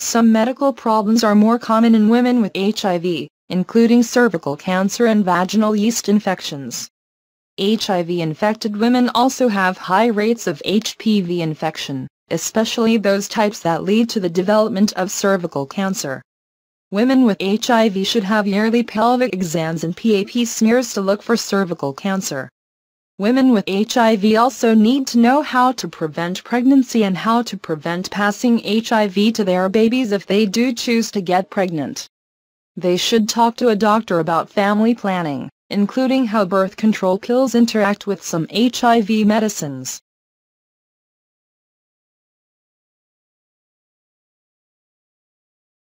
Some medical problems are more common in women with HIV, including cervical cancer and vaginal yeast infections. HIV-infected women also have high rates of HPV infection, especially those types that lead to the development of cervical cancer. Women with HIV should have yearly pelvic exams and PAP smears to look for cervical cancer. Women with HIV also need to know how to prevent pregnancy and how to prevent passing HIV to their babies if they do choose to get pregnant. They should talk to a doctor about family planning, including how birth control pills interact with some HIV medicines.